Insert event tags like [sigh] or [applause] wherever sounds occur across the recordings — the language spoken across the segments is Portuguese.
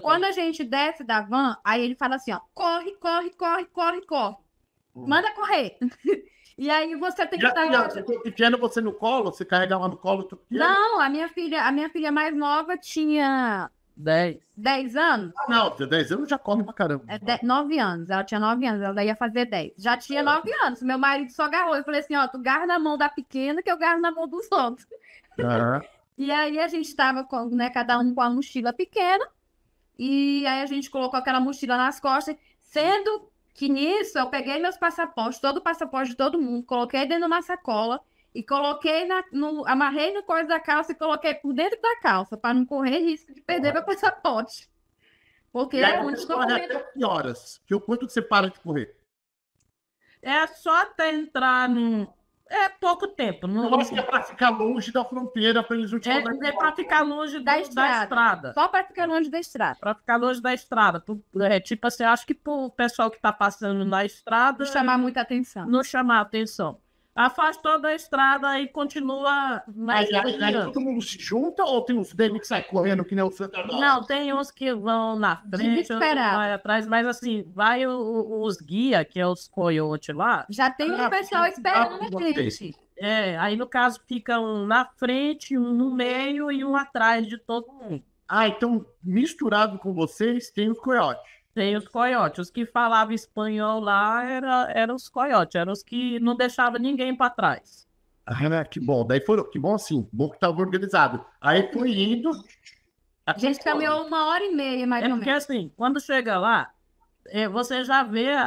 Quando a gente desce da van, aí ele fala assim, ó, corre, corre, corre, corre, corre. Hum. Manda correr. [laughs] e aí você tem que estar. Tá... Tinha você no colo, você carrega uma no colo, tu Não, a minha filha, a minha filha mais nova tinha 10. 10 anos? Ah, não, 10 anos já corre pra caramba. É 10, 9 anos, ela tinha 9 anos, ela ia fazer 10. Já tinha 9 anos, meu marido só agarrou. Eu falei assim, ó, tu garra na mão da pequena que eu garro na mão dos outros. Uhum. [laughs] e aí a gente tava com, né, cada um com a mochila pequena. E aí a gente colocou aquela mochila nas costas, sendo que nisso eu peguei meus passaportes, todo o passaporte de todo mundo, coloquei dentro de uma sacola e coloquei na, no, amarrei no coisa da calça e coloquei por dentro da calça para não correr risco de perder meu passaporte. Porque e aí, é muito até que horas? Que o quanto que você para de correr? É só até entrar no é pouco tempo. Não... Eu acho que é para ficar longe da fronteira, para eles não É, é para ficar longe da, estrada. da estrada. Só para ficar longe da estrada. Para ficar longe da estrada. É, tipo assim, acho que o pessoal que está passando na estrada. Não chamar muita atenção. Não chamar atenção afastou a estrada e continua. mais aí, aí, aí, todo mundo se junta ou tem uns dele que saem correndo que nem o Não, tem uns que vão na frente, vai atrás, mas assim, vai o, o, os guia, que é os coiotes lá. Já tem o um ah, pessoal esperando na frente. É, aí no caso fica um na frente, um no meio e um atrás de todo mundo. Ah, então misturado com vocês tem os coiotes. Tem os coiotes. Os que falavam espanhol lá era, eram os coiotes, eram os que não deixavam ninguém para trás. Ah, né? que bom. Daí foram, que bom assim, bom que estava organizado. Aí foi indo. A gente caminhou uma hora e meia, mais é ou menos. Porque assim, quando chega lá, é, você já vê a,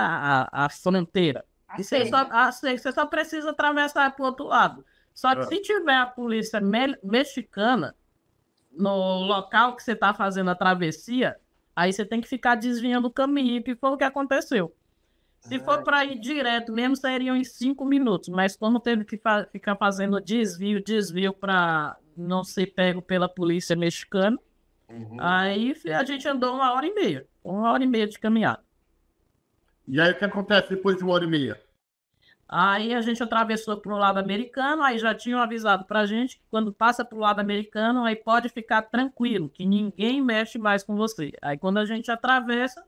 a, a fronteira. você só, só precisa atravessar para o outro lado. Só que ah. se tiver a polícia me mexicana no local que você está fazendo a travessia, Aí você tem que ficar desviando o caminho, que foi o que aconteceu. Se for ah, para ir direto mesmo, seriam em cinco minutos, mas como teve que fa ficar fazendo desvio, desvio para não ser pego pela polícia mexicana, uhum. aí a gente andou uma hora e meia, uma hora e meia de caminhada. E aí o que acontece depois de uma hora e meia? Aí a gente atravessou para o lado americano, aí já tinham avisado para a gente que quando passa para o lado americano, aí pode ficar tranquilo, que ninguém mexe mais com você. Aí quando a gente atravessa,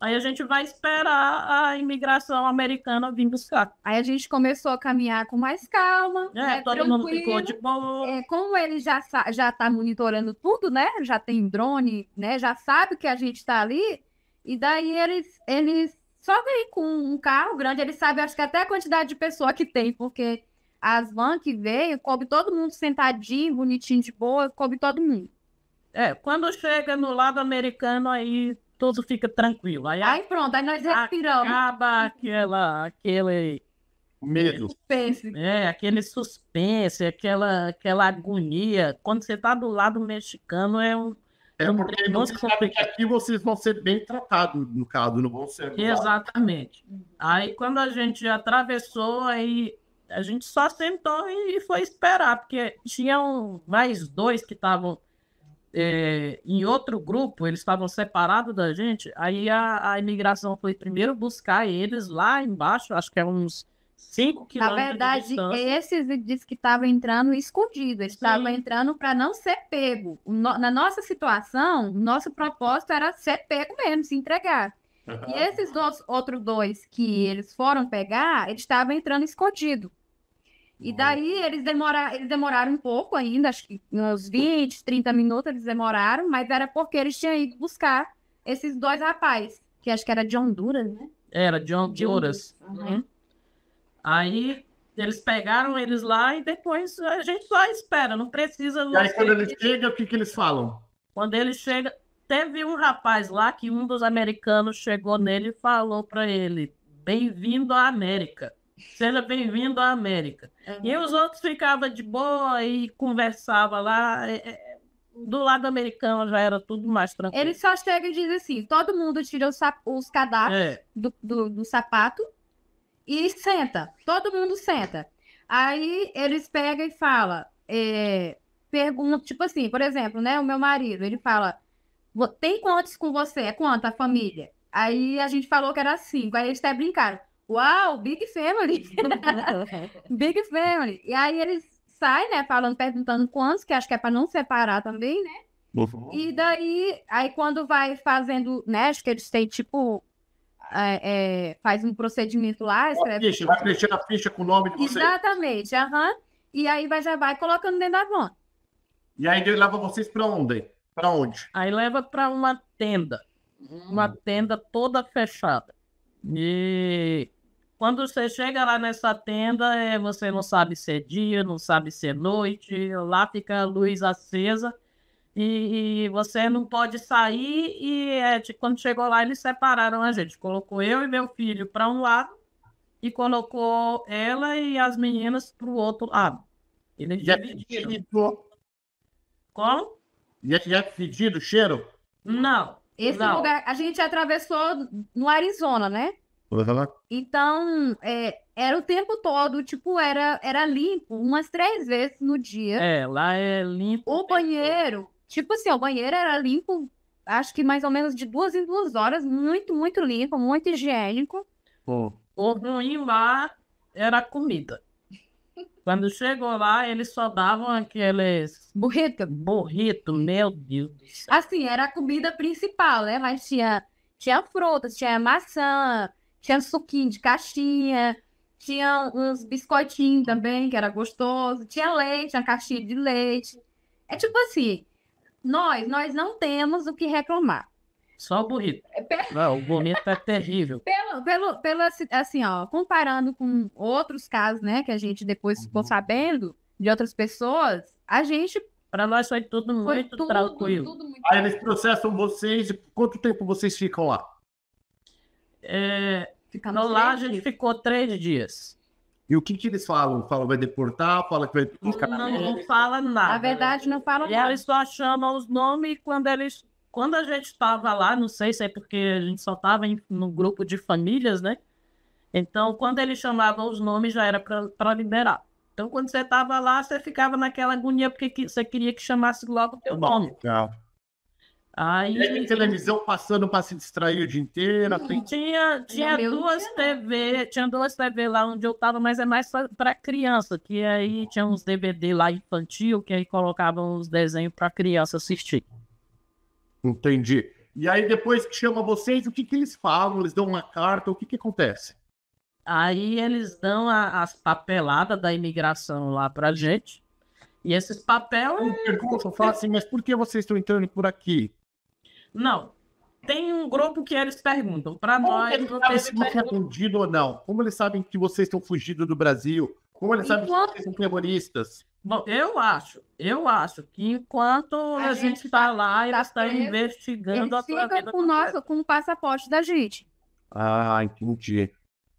aí a gente vai esperar a imigração americana vir buscar. Aí a gente começou a caminhar com mais calma. É, né, todo tranquilo. mundo ficou de boa. É, como ele já já tá monitorando tudo, né? Já tem drone, né? Já sabe que a gente está ali. E daí eles, eles só que aí, com um carro grande, ele sabe, acho que até a quantidade de pessoa que tem, porque as van que veio, coube todo mundo sentadinho, bonitinho, de boa, coube todo mundo. É, quando chega no lado americano, aí tudo fica tranquilo. Aí, aí pronto, aí nós respiramos. Acaba aquela, aquele... Medo. Suspense. É, aquele suspense, aquela, aquela agonia. Quando você tá do lado mexicano, é um é porque você sabe que aqui vocês vão ser bem tratados, no caso, não vão ser. Exatamente. Aí quando a gente atravessou, aí a gente só sentou e foi esperar, porque tinham mais dois que estavam é, em outro grupo, eles estavam separados da gente. Aí a, a imigração foi primeiro buscar eles lá embaixo, acho que é uns 5 quilômetros. Na verdade, é esses diz que estavam entrando escondidos estavam entrando para não ser pego. na nossa situação, nosso propósito era ser pego mesmo, se entregar. Uhum. E esses dois, outros dois que eles foram pegar, eles estavam entrando escondido. E daí eles, demora, eles demoraram um pouco ainda, acho que uns 20, 30 minutos eles demoraram, mas era porque eles tinham ido buscar esses dois rapazes, que acho que era de Honduras, né? Era de Honduras. Honduras. Uhum. Aí eles pegaram eles lá e depois a gente só espera, não precisa. E aí quando ele chega, o que, que eles falam? Quando ele chega, teve um rapaz lá que um dos americanos chegou nele e falou para ele: Bem-vindo à América. Seja bem-vindo à América. E os outros ficavam de boa e conversava lá. É, é, do lado americano já era tudo mais tranquilo. Ele só chega e diz assim: todo mundo tira os, os cadastros é. do, do, do sapato e senta. Todo mundo senta. Aí eles pegam e falam, é, pergunta, tipo assim, por exemplo, né? O meu marido, ele fala, tem quantos com você? É quanto a família? Aí a gente falou que era cinco. Aí eles até brincaram. Uau, Big Family! [laughs] big Family! E aí eles saem, né, falando, perguntando quantos, que acho que é para não separar também, né? Uhum. E daí, aí quando vai fazendo, né, acho que eles têm tipo é, é, faz um procedimento lá, escreve. Ficha, vai preencher a ficha com o nome de vocês. Exatamente, aham. E aí vai, já vai colocando dentro da van. E aí ele leva vocês para onde? Para onde? Aí leva para uma tenda. Hum. Uma tenda toda fechada. E quando você chega lá nessa tenda, é, você não sabe se é dia, não sabe se é noite. Lá fica a luz acesa e, e, você não pode sair. E é, quando chegou lá, eles separaram a gente. Colocou eu e meu filho para um lado e colocou ela e as meninas para o outro lado. ele já pediu Pedido. Como? Já pediu pedido cheiro? Não. Esse não. lugar, a gente atravessou no Arizona, né? Então, é, era o tempo todo, tipo, era, era limpo umas três vezes no dia. É, lá é limpo. O banheiro Tipo assim, o banheiro era limpo, acho que mais ou menos de duas em duas horas, muito, muito limpo, muito higiênico. O ruim lá era a comida. Quando chegou lá, eles só davam aqueles. Burrito. Burrito, meu Deus do céu. Assim, era a comida principal, né? Mas tinha, tinha frutas, tinha maçã, tinha suquinho de caixinha, tinha uns biscoitinhos também, que era gostoso, tinha leite, uma caixinha de leite. É tipo assim, nós, nós não temos o que reclamar. Só o burrito. É não, o bonito é terrível. [laughs] Pelo, pelo, pelo, assim, assim, ó, comparando com outros casos, né, que a gente depois uhum. ficou sabendo de outras pessoas, a gente. Para nós foi tudo foi muito tudo, tranquilo. Tudo muito Aí eles processam vocês, quanto tempo vocês ficam lá? É, no lá a gente ficou três dias. E o que, que eles falam? Falam vai deportar, fala que vai... Não, né? não fala nada. Na verdade, não falam nada. Eles só chamam os nomes quando eles... Quando a gente estava lá, não sei se é porque a gente só estava no grupo de famílias, né? Então, quando eles chamavam os nomes, já era para liberar. Então, quando você estava lá, você ficava naquela agonia porque você queria que chamasse logo o teu nome. Não. Aí... E aí televisão passando para se distrair o dia inteiro. Assim. Tinha, né? tinha duas TV, tinha duas TV lá onde eu tava, mas é mais para criança, que aí tinha uns DVD lá infantil, que aí colocavam os desenhos para criança assistir. Entendi. E aí depois que chama vocês, o que, que eles falam? Eles dão uma carta, o que, que acontece? Aí eles dão a, as papeladas da imigração lá pra gente. E esses papéis. Eu é eu falo assim, mas por que vocês estão entrando por aqui? Não. Tem um grupo que eles perguntam. Para nós, eles vocês se é tá fugido ou não? Como eles sabem que vocês estão fugindo do Brasil? Como eles enquanto... sabem que vocês são terroristas? Bom, eu acho, eu acho que enquanto a, a gente está tá lá, eles estão investigando eles a tua com, nossa, com o passaporte da gente. Ah, entendi.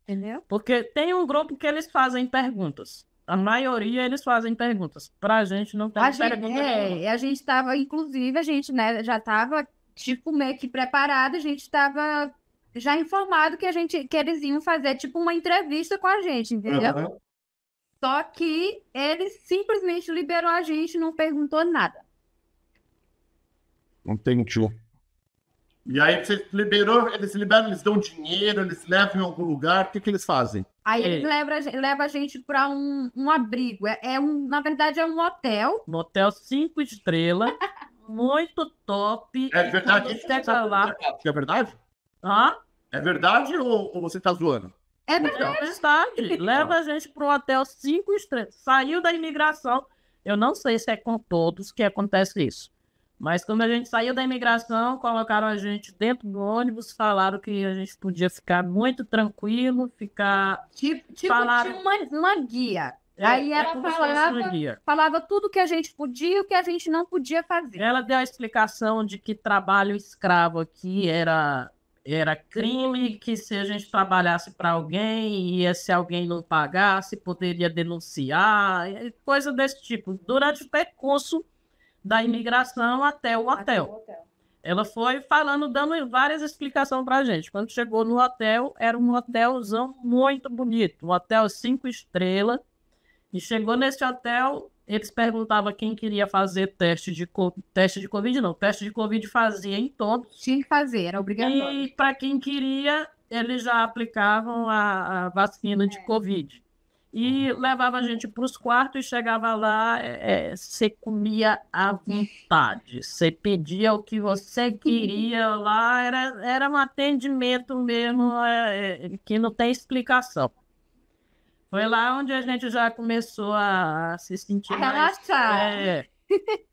Entendeu? Porque tem um grupo que eles fazem perguntas. A maioria eles fazem perguntas. Pra gente não tem a gente, É, nenhuma. a gente estava, inclusive, a gente né, já estava tipo, meio que preparado, a gente estava já informado que a gente que eles iam fazer tipo uma entrevista com a gente, entendeu? Uhum. Só que eles simplesmente liberou a gente, não perguntou nada. Não tio. E aí você liberou, eles liberam, eles dão dinheiro, eles levam em algum lugar, o que, que eles fazem? Aí eles é. levam leva a gente para um, um abrigo. É, é, um, na verdade, é um hotel. No hotel cinco estrelas. [laughs] muito top. É verdade? tá lá... É verdade? Hã? É verdade ou, ou você tá zoando? É, é verdade. [laughs] Leva a gente para um hotel cinco estrelas. Saiu da imigração. Eu não sei se é com todos que acontece isso. Mas quando a gente saiu da imigração, colocaram a gente dentro do ônibus, falaram que a gente podia ficar muito tranquilo, ficar. Tipo, tipo falaram... tinha uma, uma guia. É, Aí é, ela falava, falava tudo que a gente podia e o que a gente não podia fazer. Ela deu a explicação de que trabalho escravo aqui era, era crime, que se a gente trabalhasse para alguém e se alguém não pagasse, poderia denunciar, coisa desse tipo. Durante o percurso da imigração até o hotel. Até o hotel. Ela foi falando, dando várias explicações para a gente. Quando chegou no hotel, era um hotelzão muito bonito, um hotel cinco estrelas e chegou nesse hotel, eles perguntavam quem queria fazer teste de teste de covid não, teste de covid fazia em todos. Tinha que fazer, era obrigatório. E para quem queria, eles já aplicavam a, a vacina é. de covid. E uhum. levava a gente para os quartos e chegava lá, é, é, você comia à vontade, você pedia o que você queria lá, era, era um atendimento mesmo é, é que não tem explicação. Foi lá onde a gente já começou a, se sentir a mais, relaxar. É, [laughs]